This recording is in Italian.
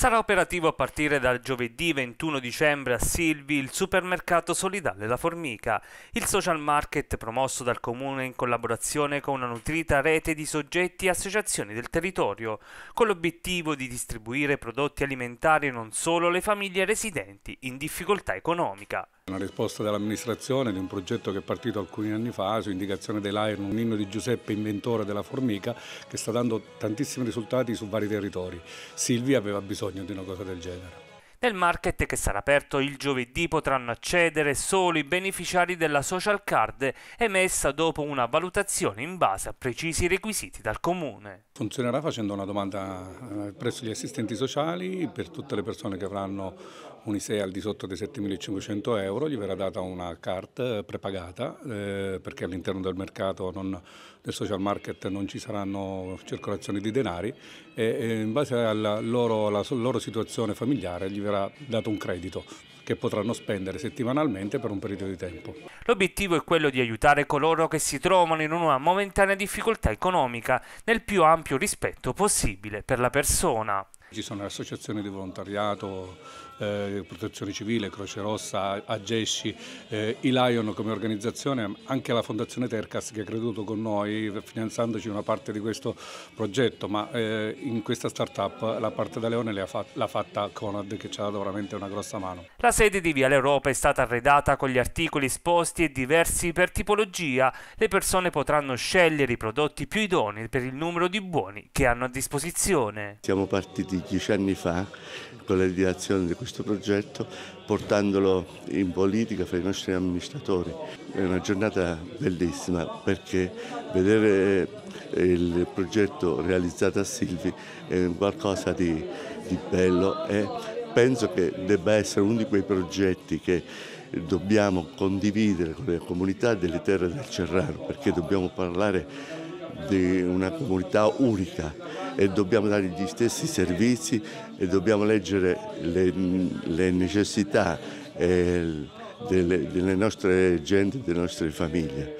Sarà operativo a partire dal giovedì 21 dicembre a Silvi il supermercato solidale La Formica, il social market promosso dal comune in collaborazione con una nutrita rete di soggetti e associazioni del territorio, con l'obiettivo di distribuire prodotti alimentari non solo alle famiglie residenti in difficoltà economica. Una risposta dell'amministrazione di un progetto che è partito alcuni anni fa su indicazione dell'Airno, un inno di Giuseppe, inventore della formica, che sta dando tantissimi risultati su vari territori. Silvia aveva bisogno di una cosa del genere. Nel market che sarà aperto il giovedì potranno accedere solo i beneficiari della social card emessa dopo una valutazione in base a precisi requisiti dal comune. Funzionerà facendo una domanda eh, presso gli assistenti sociali per tutte le persone che avranno Unisea al di sotto dei 7.500 euro, gli verrà data una CART eh, prepagata eh, perché all'interno del mercato, non, del social market, non ci saranno circolazioni di denari e, e in base alla loro, alla loro situazione familiare gli verrà dato un credito che potranno spendere settimanalmente per un periodo di tempo. L'obiettivo è quello di aiutare coloro che si trovano in una momentanea difficoltà economica nel più ampio rispetto possibile per la persona. Ci sono associazioni di volontariato, eh, Protezione Civile, Croce Rossa, Agesci, eh, Lion come organizzazione, anche la Fondazione Tercas che ha creduto con noi finanziandoci una parte di questo progetto, ma eh, in questa start-up la parte da Leone l'ha fatta, fatta Conad che ci ha dato veramente una grossa mano. La sede di Via l'Europa è stata arredata con gli articoli esposti e diversi per tipologia. Le persone potranno scegliere i prodotti più idonei per il numero di buoni che hanno a disposizione. Siamo partiti dieci anni fa con la redazione di questo progetto, portandolo in politica fra i nostri amministratori. È una giornata bellissima perché vedere eh, il progetto realizzato a Silvi è qualcosa di, di bello e penso che debba essere uno di quei progetti che dobbiamo condividere con le comunità delle terre del Cerraro perché dobbiamo parlare di una comunità unica e dobbiamo dare gli stessi servizi e dobbiamo leggere le, le necessità eh, delle, delle nostre gente, delle nostre famiglie.